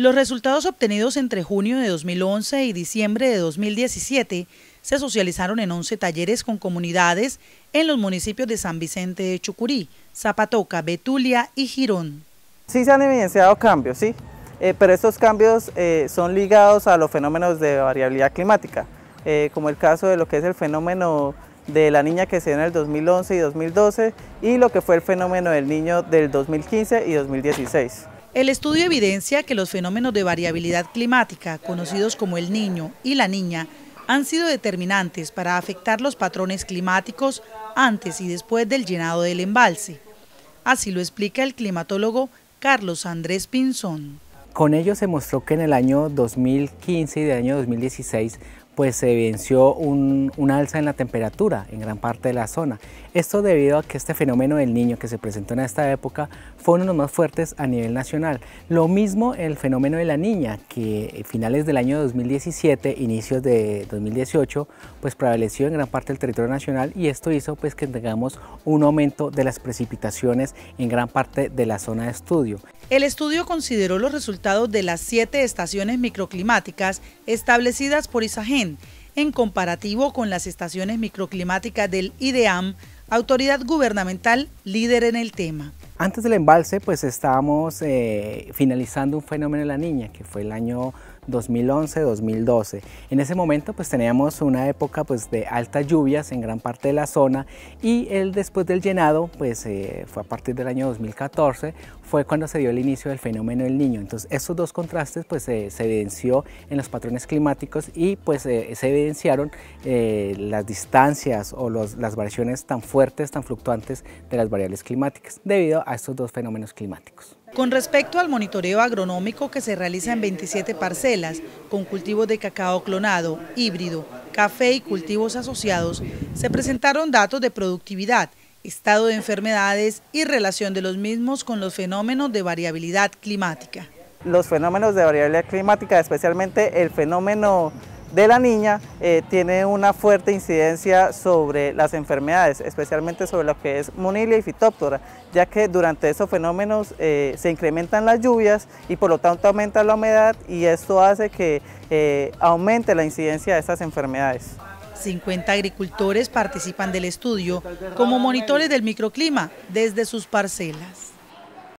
Los resultados obtenidos entre junio de 2011 y diciembre de 2017 se socializaron en 11 talleres con comunidades en los municipios de San Vicente de Chucurí, Zapatoca, Betulia y Girón. Sí se han evidenciado cambios, sí, eh, pero estos cambios eh, son ligados a los fenómenos de variabilidad climática, eh, como el caso de lo que es el fenómeno de la niña que se dio en el 2011 y 2012 y lo que fue el fenómeno del niño del 2015 y 2016. El estudio evidencia que los fenómenos de variabilidad climática, conocidos como el niño y la niña, han sido determinantes para afectar los patrones climáticos antes y después del llenado del embalse. Así lo explica el climatólogo Carlos Andrés Pinzón. Con ello se mostró que en el año 2015 y el año 2016 pues se evidenció un, alza en la temperatura en gran parte de la zona. Esto debido a que este fenómeno del niño que se presentó en esta época fue uno de los más fuertes a nivel nacional. Lo mismo el fenómeno de la niña, que a finales del año 2017, inicios de 2018, pues prevaleció en gran parte del territorio nacional y esto hizo pues que tengamos un aumento de las precipitaciones en gran parte de la zona de estudio. El estudio consideró los resultados de las siete estaciones microclimáticas establecidas por Isagen en comparativo con las estaciones microclimáticas del IDEAM, autoridad gubernamental líder en el tema. Antes del embalse, pues estábamos eh, finalizando un fenómeno de la niña, que fue el año 2011, 2012. En ese momento pues teníamos una época pues de altas lluvias en gran parte de la zona y el después del llenado pues eh, fue a partir del año 2014 fue cuando se dio el inicio del fenómeno del niño. Entonces esos dos contrastes pues se evidenció en los patrones climáticos y pues eh, se evidenciaron eh, las distancias o las variaciones tan fuertes, tan fluctuantes de las variables climáticas debido a estos dos fenómenos climáticos. Con respecto al monitoreo agronómico que se realiza en 27 parcelas, con cultivos de cacao clonado, híbrido, café y cultivos asociados, se presentaron datos de productividad, estado de enfermedades y relación de los mismos con los fenómenos de variabilidad climática. Los fenómenos de variabilidad climática, especialmente el fenómeno de la niña eh, tiene una fuerte incidencia sobre las enfermedades, especialmente sobre lo que es monilia y fitóptora, ya que durante esos fenómenos eh, se incrementan las lluvias y por lo tanto aumenta la humedad y esto hace que eh, aumente la incidencia de estas enfermedades. 50 agricultores participan del estudio como monitores del microclima desde sus parcelas.